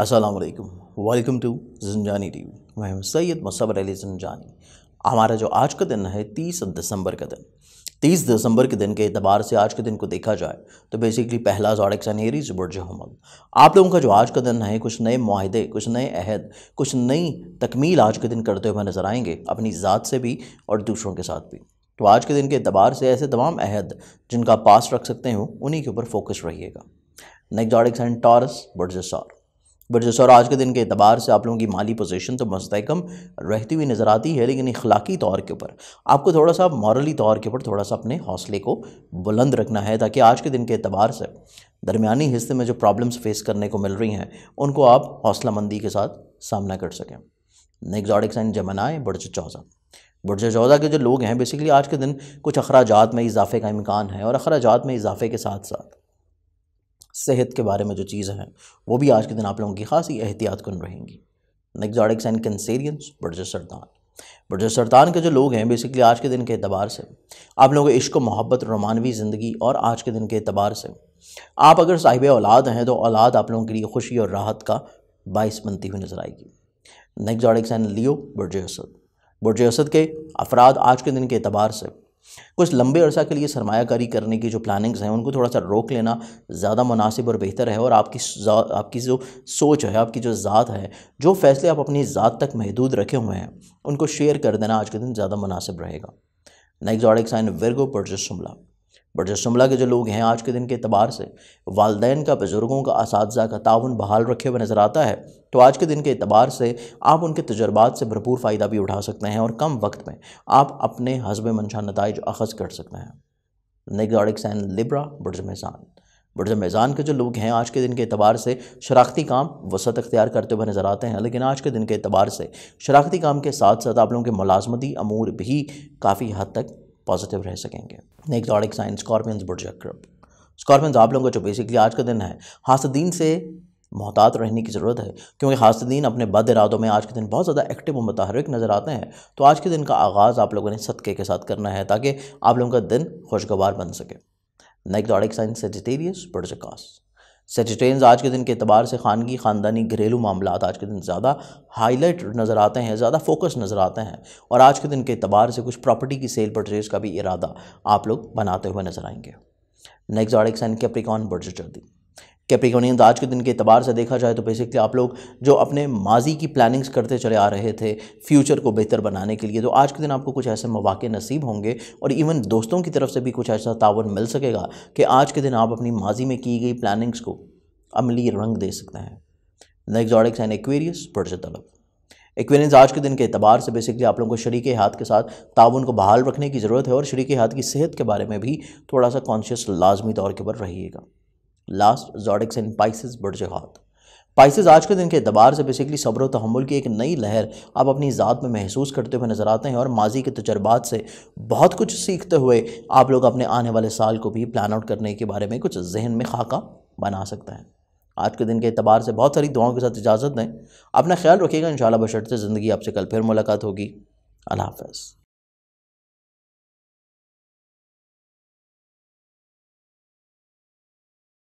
वालेकुम welcome to जंजानी T V मैं सैयद मसबर अली जंजानी हमारा जो आज का दिन है तीस दिसंबर का दिन तीस दिसंबर के दिन के अतबार से आज के दिन को देखा जाए तो बेसिकली पहला जॉडिक सन एरीज बुरज हमल आप लोगों का जो आज का दिन है कुछ नए माहदे कुछ नए अहद कुछ नई तकमील आज के दिन करते हुए नज़र आएंगे अपनी ज़ात से भी और दूसरों के साथ भी तो आज के दिन के अतबार से ऐसे तमाम अहद जिनका पास रख सकते हो उन्हीं के ऊपर फोकस रहिएगा नेक्स्ट जॉडिक सन टॉरस बुरज सार बट सर आज के दिन के अतबार से आप लोगों की माली पोजीशन तो मस्तकम रहती हुई नज़र आती है लेकिन इखलाकी तौर के ऊपर आपको थोड़ा सा मॉरली तौर के ऊपर थोड़ा सा अपने हौसले को बुलंद रखना है ताकि आज के दिन के अतबार से दरमिया हिस्से में जो प्रॉब्लम्स फेस करने को मिल रही हैं उनको आप हौसला मंदी के साथ सामना कर सकें नेक्जॉडिक साइन जमनाए बुरज चौजा बुरज चौदह के जो लोग हैं बेसिकली आज के दिन कुछ अखराज में इजाफे का इम्कान है और अखराज में इजाफे के साथ साथ सेहत के बारे में जो चीज़ें हैं वो भी आज के दिन आप लोगों की खासी एहतियात कन रहेंगी नेक्जॉडिक्स एंड कंसेरियंस बुरज सरतान बुरज सरतान के जो लोग हैं बेसिकली आज के दिन के अतबार से आप लोगों के इश्क मोहब्बत रोमानवी ज़िंदगी और आज के दिन के अतबार से आप अगर साहिब औलाद हैं तो औलाद आप लोगों के लिए खुशी और राहत का बायस बनती हुई नज़र आएगी नेक्जॉडिक्स एंड लियो बुरज असद बुरज असद के अफराद आज के दिन के अतबार से कुछ लंबे अरसा के लिए सरमाकारी करने की जो प्लानिंग्स हैं उनको थोड़ा सा रोक लेना ज़्यादा मुनासिब और बेहतर है और आपकी आपकी जो सोच है आपकी जो ज़ात है जो फ़ैसले आप अपनी ज़ात तक महदूद रखे हुए हैं उनको शेयर कर देना आज के दिन ज़्यादा मुनासिब रहेगा नेक्स्ट ऑडिक साइन वर्गो परचस शुमला बट शिमला के जो लोग हैं आज के दिन के अतबार से वालदेन का बुज़ुर्गों का इस का ताउन बहाल रखे हुए नज़र आता है तो आज के दिन के अतबार से आप उनके तजर्बात से भरपूर फ़ायदा भी उठा सकते हैं और कम वक्त में आप अपने हसब मनशा नतज अखज़ कर सकते हैं निगॉडिक्स एंड लिब्रा बुरज मैसान बर्ज मैजान के जो लोग हैं आज के दिन के अतबार से शराखती काम वसत अख्तियार करते हुए नज़र आते हैं लेकिन आज के दिन के अतबार से शराखती काम के साथ साथ आप लोगों के मुलाजमती अमूर भी काफ़ी हद तक पॉजिटिव रह सकेंगे नेक्स्ट साइन स्कॉर्पियंस बुर्ज क्रब स्कॉर्पियंस आप लोगों का जो बेसिकली आज का दिन है हासदीन से मोहतात रहने की ज़रूरत है क्योंकि हासदीन अपने बद इरादों में आज के दिन बहुत ज़्यादा एक्टिव और मतहरक नज़र आते हैं तो आज के दिन का आगाज़ आप लोगों ने सदक़े के साथ करना है ताकि आप लोगों का दिन खुशगवार बन सके नेक्स्ट साइन सेजिटेरियस बुर्ज कास्ट सेजिटेंस आज के दिन के अतबार से खानगी ख़ानदानी घरेलू मामला आज के दिन ज़्यादा हाईलाइट नज़र आते हैं ज़्यादा फोकस नज़र आते हैं और आज के दिन के अतबार से कुछ प्रॉपर्टी की सेल परचेज़ का भी इरादा आप लोग बनाते हुए नज़र आएंगे नेक्स्ट आर्डिक्स एंड कैप्रिकॉन बर्ड जर्दी कैप्रिकॉनियंस आज के दिन के अतबार से देखा जाए तो बेसिकली आप लोग जो अपने माजी की प्लानिंग्स करते चले आ रहे थे फ्यूचर को बेहतर बनाने के लिए तो आज के दिन आपको कुछ ऐसे मौाक़े नसीब होंगे और इवन दोस्तों की तरफ से भी कुछ ऐसा तावन मिल सकेगा कि आज के दिन आप अपनी माजी में की गई प्लानिंग्स को अमली रंग दे सकते हैं नेक्जॉडिक्स एंड एक्वेरियस प्रजर तलब एक्वेरियंस आज के दिन के अतबार से बेसिकली आप लोगों को शरीक हाथ के साथ ताउन को बहाल रखने की ज़रूरत है और शरीक हाथ की सेहत के बारे में भी थोड़ा सा कॉन्शियस लाजमी तौर के ऊपर रहिएगा लास्ट जॉडिक्स एंड पाइसिस बर्जहात पाइसिस आज के दिन के अतबार से बेसिकली सब्र तहमुल की एक नई लहर आप अपनी ज़ात में महसूस करते हुए नज़र आते हैं और माजी के तजर्बात से बहुत कुछ सीखते हुए आप लोग अपने आने वाले साल को भी प्लान आउट करने के बारे में कुछ जहन में खाका बना सकते हैं आज के दिन के अतबार से बहुत सारी दुआओं के साथ इजाज़त दें अपना ख्याल रखिएगा इन शाला बशर्त ज़िंदगी आपसे कल फिर मुलाकात होगी अल्लाह हाफ़